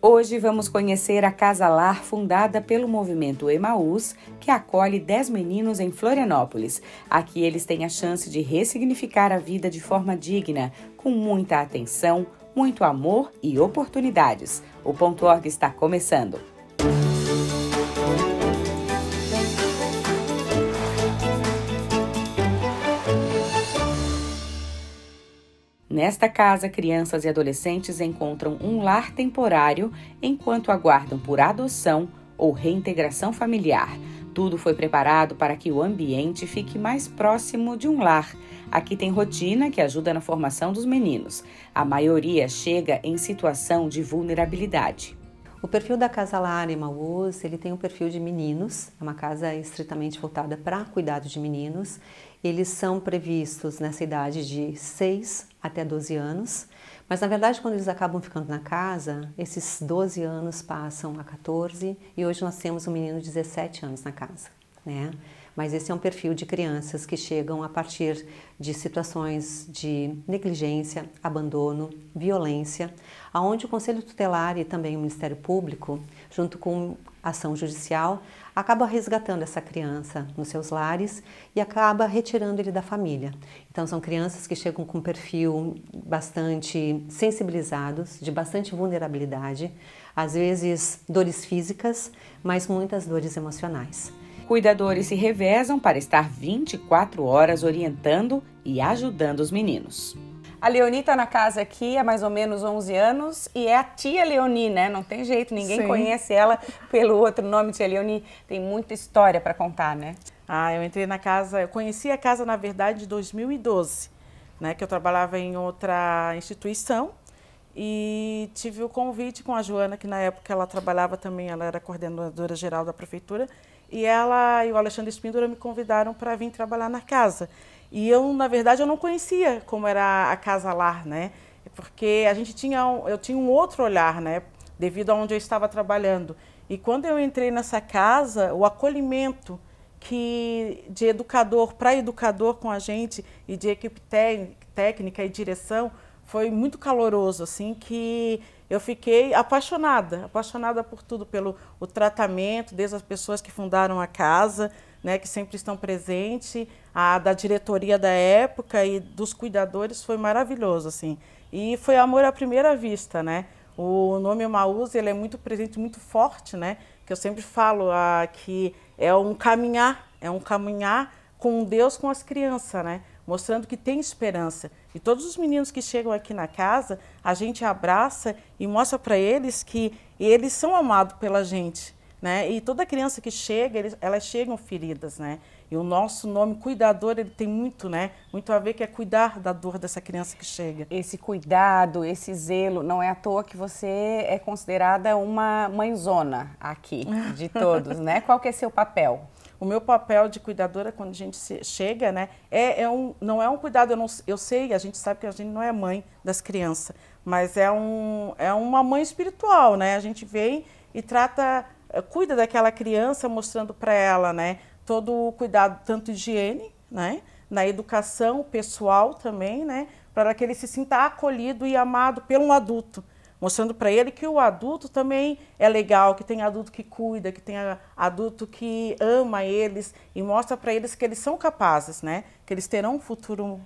Hoje vamos conhecer a Casa Lar fundada pelo movimento Emaús, que acolhe 10 meninos em Florianópolis. Aqui eles têm a chance de ressignificar a vida de forma digna, com muita atenção, muito amor e oportunidades. O ponto .org está começando. Nesta casa, crianças e adolescentes encontram um lar temporário enquanto aguardam por adoção ou reintegração familiar. Tudo foi preparado para que o ambiente fique mais próximo de um lar. Aqui tem rotina que ajuda na formação dos meninos. A maioria chega em situação de vulnerabilidade. O perfil da Casa Lar Emmaus, ele tem um perfil de meninos, é uma casa estritamente voltada para cuidado de meninos, eles são previstos nessa idade de 6 até 12 anos, mas na verdade quando eles acabam ficando na casa, esses 12 anos passam a 14 e hoje nós temos um menino de 17 anos na casa, né? Mas esse é um perfil de crianças que chegam a partir de situações de negligência, abandono, violência, aonde o Conselho Tutelar e também o Ministério Público, junto com ação judicial, acaba resgatando essa criança nos seus lares e acaba retirando ele da família. Então são crianças que chegam com um perfil bastante sensibilizados, de bastante vulnerabilidade, às vezes dores físicas, mas muitas dores emocionais. Cuidadores se revezam para estar 24 horas orientando e ajudando os meninos. A Leoni está na casa aqui há mais ou menos 11 anos e é a tia Leoni, né? Não tem jeito, ninguém Sim. conhece ela pelo outro nome, tia Leoni. Tem muita história para contar, né? Ah, eu entrei na casa, eu conheci a casa, na verdade, em 2012, né? Que eu trabalhava em outra instituição e tive o convite com a Joana, que na época ela trabalhava também, ela era coordenadora geral da prefeitura, e ela e o Alexandre Espíndola me convidaram para vir trabalhar na casa. E eu, na verdade, eu não conhecia como era a casa lar, né? Porque a gente tinha um, eu tinha um outro olhar, né, devido a onde eu estava trabalhando. E quando eu entrei nessa casa, o acolhimento que de educador para educador com a gente e de equipe técnica e direção foi muito caloroso, assim, que eu fiquei apaixonada, apaixonada por tudo, pelo o tratamento, desde as pessoas que fundaram a casa, né, que sempre estão presentes, a da diretoria da época e dos cuidadores, foi maravilhoso, assim. E foi amor à primeira vista, né? O nome Maús, ele é muito presente, muito forte, né? Que eu sempre falo ah, que é um caminhar, é um caminhar com Deus, com as crianças, né? mostrando que tem esperança. E todos os meninos que chegam aqui na casa, a gente abraça e mostra para eles que eles são amados pela gente. Né? E toda criança que chega, eles, elas chegam feridas, né? E o nosso nome cuidador, ele tem muito, né? Muito a ver que é cuidar da dor dessa criança que chega. Esse cuidado, esse zelo, não é à toa que você é considerada uma mãezona aqui de todos, né? Qual que é seu papel? O meu papel de cuidadora, quando a gente chega, né, é, é um, não é um cuidado, eu, não, eu sei, a gente sabe que a gente não é mãe das crianças, mas é, um, é uma mãe espiritual, né? A gente vem e trata, eh, cuida daquela criança mostrando para ela, né, todo o cuidado, tanto higiene, né, na educação pessoal também, né, para que ele se sinta acolhido e amado pelo adulto mostrando para ele que o adulto também é legal, que tem adulto que cuida, que tem adulto que ama eles e mostra para eles que eles são capazes, né? Que eles terão um futuro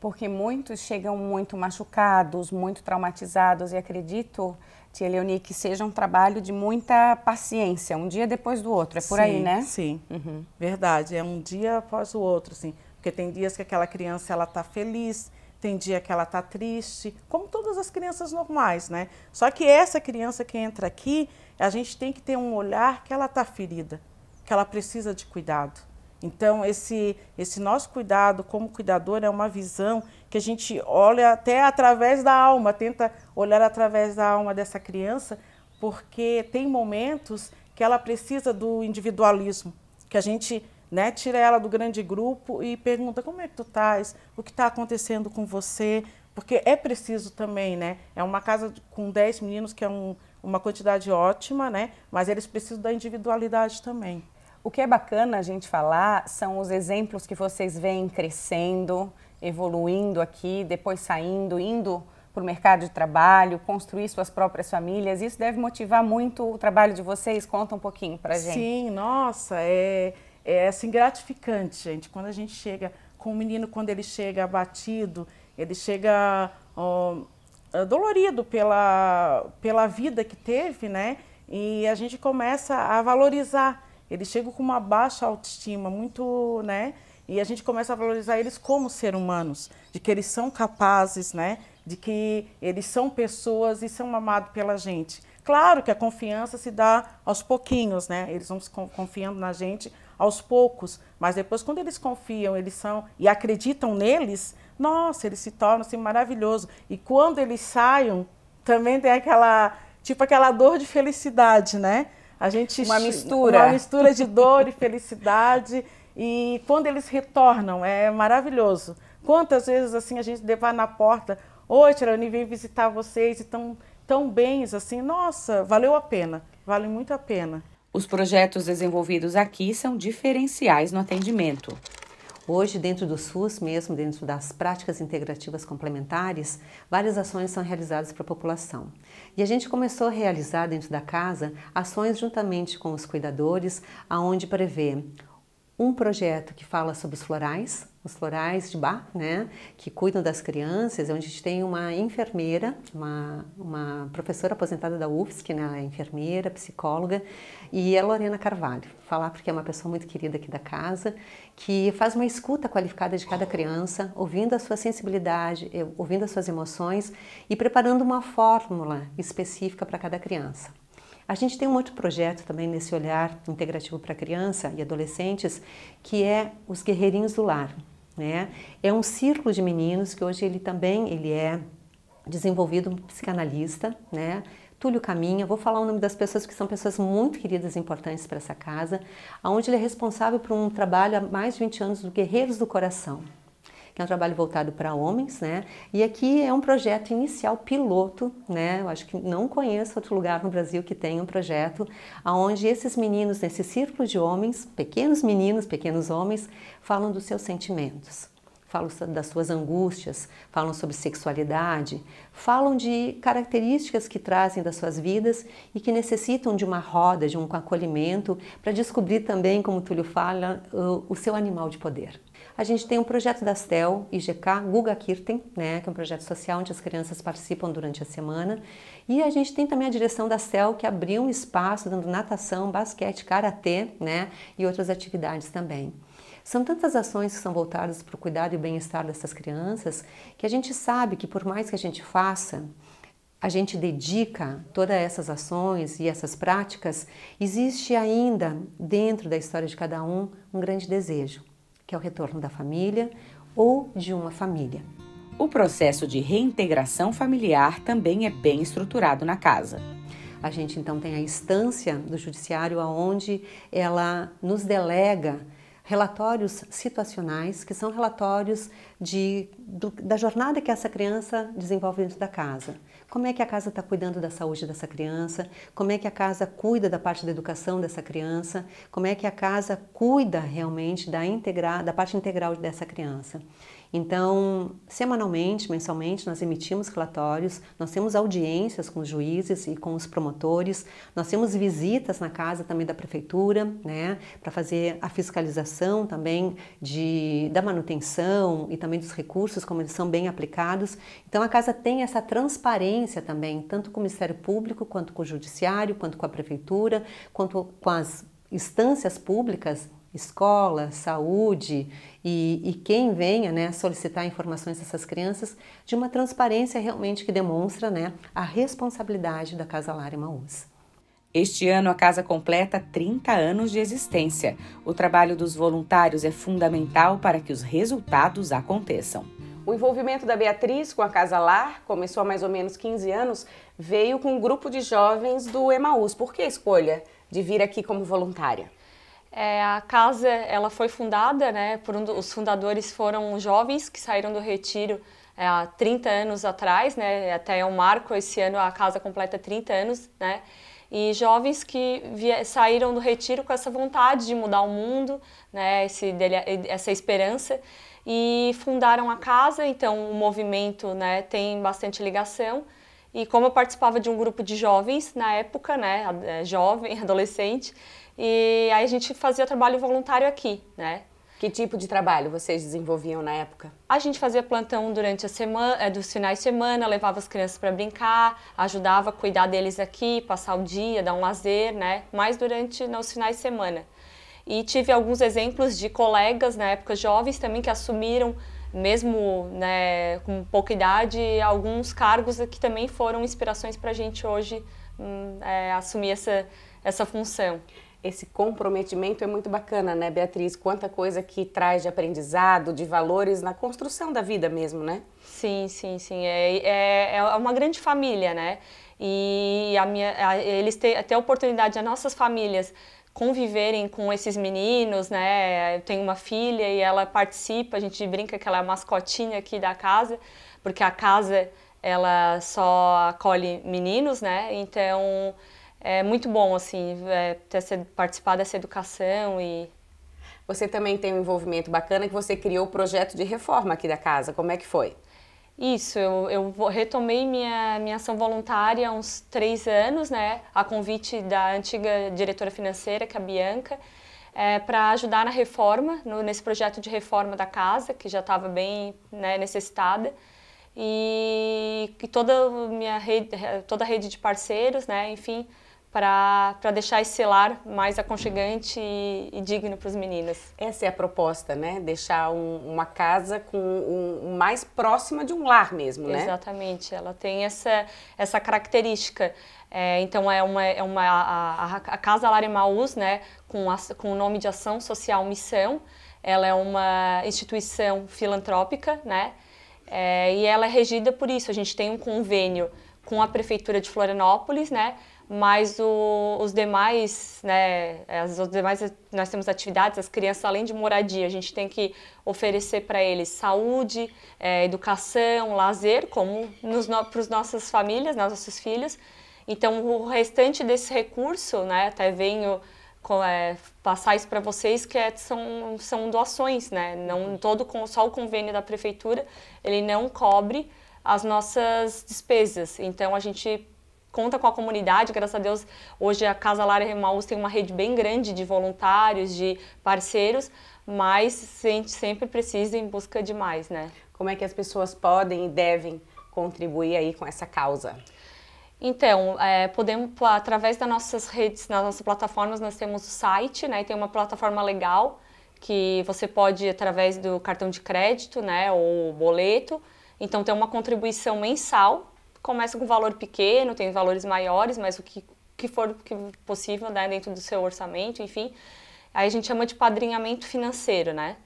porque muitos chegam muito machucados, muito traumatizados e acredito, Tia Leoni, que seja um trabalho de muita paciência, um dia depois do outro, é por sim, aí, né? Sim, uhum. verdade, é um dia após o outro, sim, porque tem dias que aquela criança ela está feliz, tem dia que ela está triste, como todas as crianças normais, né? Só que essa criança que entra aqui, a gente tem que ter um olhar que ela está ferida, que ela precisa de cuidado. Então, esse, esse nosso cuidado como cuidador é uma visão que a gente olha até através da alma, tenta olhar através da alma dessa criança, porque tem momentos que ela precisa do individualismo, que a gente né? Tira ela do grande grupo e pergunta como é que tu estás, o que está acontecendo com você, porque é preciso também, né? É uma casa com 10 meninos, que é um, uma quantidade ótima, né? Mas eles precisam da individualidade também. O que é bacana a gente falar são os exemplos que vocês veem crescendo, evoluindo aqui, depois saindo, indo para o mercado de trabalho, construir suas próprias famílias. Isso deve motivar muito o trabalho de vocês. Conta um pouquinho para gente. Sim, nossa, é é, é assim, gratificante, gente. Quando a gente chega com o menino, quando ele chega abatido, ele chega ó, é, dolorido pela, pela vida que teve, né? E a gente começa a valorizar. Ele chega com uma baixa autoestima, muito, né? E a gente começa a valorizar eles como ser humanos, de que eles são capazes, né? De que eles são pessoas e são amados pela gente. Claro que a confiança se dá aos pouquinhos, né? Eles vão se confiando na gente aos poucos, mas depois quando eles confiam, eles são e acreditam neles, nossa, eles se tornam assim maravilhoso. E quando eles saem também tem aquela, tipo aquela dor de felicidade, né? A gente uma mistura, uma mistura de dor e felicidade. E quando eles retornam, é maravilhoso. Quantas vezes assim a gente levar na porta, oi, Tirani, vem visitar vocês e tão, tão bens assim, nossa, valeu a pena, vale muito a pena. Os projetos desenvolvidos aqui são diferenciais no atendimento. Hoje, dentro do SUS, mesmo dentro das práticas integrativas complementares, várias ações são realizadas para a população. E a gente começou a realizar dentro da casa ações juntamente com os cuidadores, aonde prevê um projeto que fala sobre os florais, os florais de bar, né, que cuidam das crianças, onde a gente tem uma enfermeira, uma, uma professora aposentada da UFSC, né, enfermeira, psicóloga, e a Lorena Carvalho, falar porque é uma pessoa muito querida aqui da casa, que faz uma escuta qualificada de cada criança, ouvindo a sua sensibilidade, ouvindo as suas emoções e preparando uma fórmula específica para cada criança. A gente tem um outro projeto também nesse olhar integrativo para criança e adolescentes, que é os Guerreirinhos do Lar. Né? É um círculo de meninos que hoje ele também ele é desenvolvido um psicanalista, né? Túlio Caminha, vou falar o nome das pessoas que são pessoas muito queridas e importantes para essa casa, aonde ele é responsável por um trabalho há mais de 20 anos do Guerreiros do Coração, que é um trabalho voltado para homens, né? E aqui é um projeto inicial piloto, né? Eu acho que não conheço outro lugar no Brasil que tenha um projeto aonde esses meninos nesse círculo de homens, pequenos meninos, pequenos homens, falam dos seus sentimentos falam das suas angústias, falam sobre sexualidade, falam de características que trazem das suas vidas e que necessitam de uma roda, de um acolhimento, para descobrir também, como Túlio fala, o seu animal de poder. A gente tem um projeto da CEL, IGK, Guga Kirten, né, que é um projeto social onde as crianças participam durante a semana. E a gente tem também a direção da CEL que abriu um espaço dando natação, basquete, karatê né, e outras atividades também. São tantas ações que são voltadas para o cuidado e o bem-estar dessas crianças que a gente sabe que, por mais que a gente faça, a gente dedica todas essas ações e essas práticas, existe ainda dentro da história de cada um um grande desejo, que é o retorno da família ou de uma família. O processo de reintegração familiar também é bem estruturado na casa. A gente então tem a instância do judiciário aonde ela nos delega relatórios situacionais, que são relatórios de, do, da jornada que essa criança desenvolve dentro da casa. Como é que a casa está cuidando da saúde dessa criança? Como é que a casa cuida da parte da educação dessa criança? Como é que a casa cuida realmente da, integra, da parte integral dessa criança? Então, semanalmente, mensalmente, nós emitimos relatórios, nós temos audiências com os juízes e com os promotores, nós temos visitas na casa também da prefeitura, né, para fazer a fiscalização também de, da manutenção e também dos recursos, como eles são bem aplicados. Então, a casa tem essa transparência também, tanto com o Ministério Público, quanto com o Judiciário, quanto com a prefeitura, quanto com as instâncias públicas escola, saúde e, e quem venha né, solicitar informações dessas crianças de uma transparência realmente que demonstra né, a responsabilidade da Casa Lar Emaús. Este ano, a casa completa 30 anos de existência. O trabalho dos voluntários é fundamental para que os resultados aconteçam. O envolvimento da Beatriz com a Casa Lar começou há mais ou menos 15 anos, veio com um grupo de jovens do Emaús. Por que a escolha de vir aqui como voluntária? É, a casa ela foi fundada, né, por um do, os fundadores foram jovens que saíram do retiro é, há 30 anos atrás, né, é, até é um marco, esse ano a casa completa 30 anos, né, e jovens que via, saíram do retiro com essa vontade de mudar o mundo, né, esse, dele, essa esperança, e fundaram a casa, então o movimento né, tem bastante ligação. E como eu participava de um grupo de jovens na época, né, é, jovem, adolescente, e aí a gente fazia trabalho voluntário aqui, né? Que tipo de trabalho vocês desenvolviam na época? A gente fazia plantão durante a semana, é, dos finais de semana, levava as crianças para brincar, ajudava a cuidar deles aqui, passar o dia, dar um lazer, né? Mais durante nos finais de semana. E tive alguns exemplos de colegas na época jovens também que assumiram mesmo né, com pouca idade, alguns cargos que também foram inspirações para a gente hoje hum, é, assumir essa, essa função esse comprometimento é muito bacana, né, Beatriz? Quanta coisa que traz de aprendizado, de valores na construção da vida mesmo, né? Sim, sim, sim. É, é, é uma grande família, né? E a minha, a, eles têm até a oportunidade, as nossas famílias, conviverem com esses meninos, né? Eu tenho uma filha e ela participa, a gente brinca que ela é a mascotinha aqui da casa, porque a casa ela só acolhe meninos, né? Então é muito bom assim é, ter participar dessa educação e você também tem um envolvimento bacana que você criou o projeto de reforma aqui da casa. Como é que foi? Isso, eu, eu retomei minha, minha ação voluntária há uns três anos, né? A convite da antiga diretora financeira, que é a Bianca, é, para ajudar na reforma, no, nesse projeto de reforma da casa, que já estava bem né, necessitada. E, e toda a minha rede, toda a rede de parceiros, né? Enfim, para deixar esse lar mais aconchegante e, e digno para os meninos. Essa é a proposta, né? Deixar um, uma casa com um, mais próxima de um lar mesmo, né? Exatamente, ela tem essa, essa característica. É, então é uma, é uma a, a, Casa Lar Emaús, né? Com, a, com o nome de Ação Social Missão, ela é uma instituição filantrópica, né? É, e ela é regida por isso. A gente tem um convênio com a prefeitura de Florianópolis, né? mas o, os demais, né, é, as, os demais nós temos atividades, as crianças além de moradia, a gente tem que oferecer para eles saúde, é, educação, lazer, como para as nossas famílias, nas né, nossos filhos. Então o restante desse recurso, né, até venho é, passar isso para vocês que é, são, são doações, né? Não todo só o convênio da prefeitura ele não cobre as nossas despesas. Então a gente conta com a comunidade, graças a Deus, hoje a Casa Lara Remaus tem uma rede bem grande de voluntários, de parceiros, mas a gente sempre precisa em busca de mais, né? Como é que as pessoas podem e devem contribuir aí com essa causa? Então, é, podemos, através das nossas redes, nas nossas plataformas, nós temos o site, né? E tem uma plataforma legal que você pode, através do cartão de crédito, né? Ou boleto. Então, tem uma contribuição mensal começa com valor pequeno, tem valores maiores, mas o que, que for que possível, né, dentro do seu orçamento, enfim. Aí a gente chama de padrinhamento financeiro, né?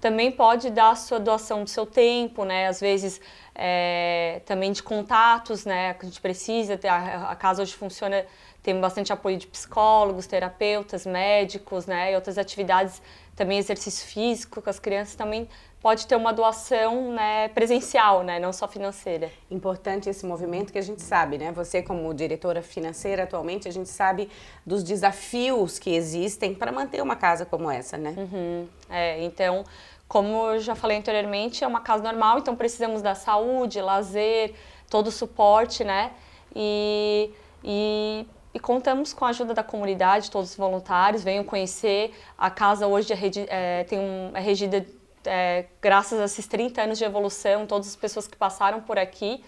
Também pode dar a sua doação do seu tempo, né? Às vezes é, também de contatos, né? Que a gente precisa. A, a casa hoje funciona, tem bastante apoio de psicólogos, terapeutas, médicos, né? E outras atividades, também exercício físico, com as crianças também pode ter uma doação né, presencial, né, não só financeira. Importante esse movimento que a gente sabe, né? Você como diretora financeira atualmente, a gente sabe dos desafios que existem para manter uma casa como essa, né? Uhum. É, então, como eu já falei anteriormente, é uma casa normal, então precisamos da saúde, lazer, todo o suporte, né? E, e e contamos com a ajuda da comunidade, todos os voluntários, venham conhecer. A casa hoje é, é tem um, é regida é, graças a esses 30 anos de evolução, todas as pessoas que passaram por aqui,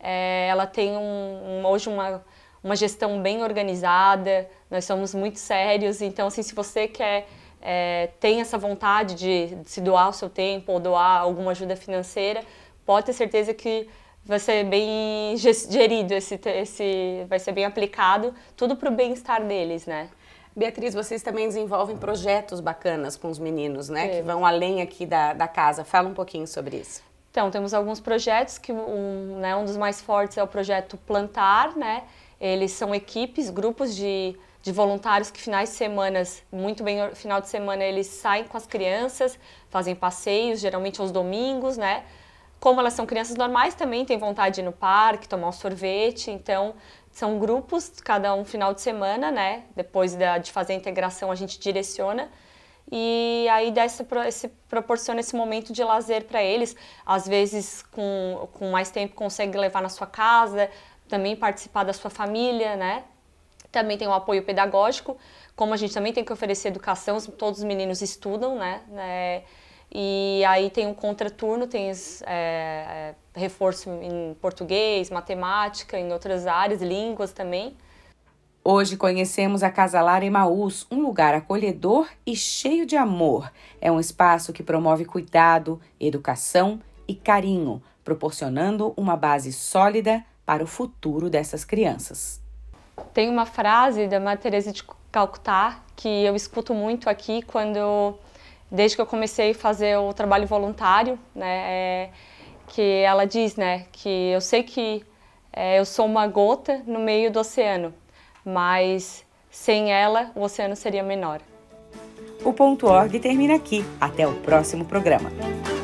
é, ela tem um, um, hoje uma, uma gestão bem organizada, nós somos muito sérios, então assim, se você quer, é, tem essa vontade de, de se doar o seu tempo ou doar alguma ajuda financeira, pode ter certeza que vai ser bem gerido, esse, esse, vai ser bem aplicado, tudo para o bem-estar deles, né? Beatriz, vocês também desenvolvem projetos bacanas com os meninos, né? Que vão além aqui da, da casa. Fala um pouquinho sobre isso. Então, temos alguns projetos que um, né, um dos mais fortes é o projeto Plantar, né? Eles são equipes, grupos de, de voluntários que finais de semana, muito bem final de semana, eles saem com as crianças, fazem passeios, geralmente aos domingos, né? Como elas são crianças normais, também têm vontade de ir no parque, tomar um sorvete, então são grupos, cada um final de semana, né? Depois da, de fazer a integração, a gente direciona. E aí dá esse, proporciona esse momento de lazer para eles. Às vezes, com, com mais tempo, consegue levar na sua casa, também participar da sua família, né? Também tem o apoio pedagógico, como a gente também tem que oferecer educação, todos os meninos estudam, né? É, e aí tem um contraturno, tem é, é, reforço em português, matemática, em outras áreas, línguas também. Hoje conhecemos a Casa Lar Emaús, um lugar acolhedor e cheio de amor. É um espaço que promove cuidado, educação e carinho, proporcionando uma base sólida para o futuro dessas crianças. Tem uma frase da Mãe Teresa de Calcutá que eu escuto muito aqui quando desde que eu comecei a fazer o trabalho voluntário, né, é, que ela diz, né, que eu sei que é, eu sou uma gota no meio do oceano, mas sem ela o oceano seria menor. O ponto org termina aqui. Até o próximo programa.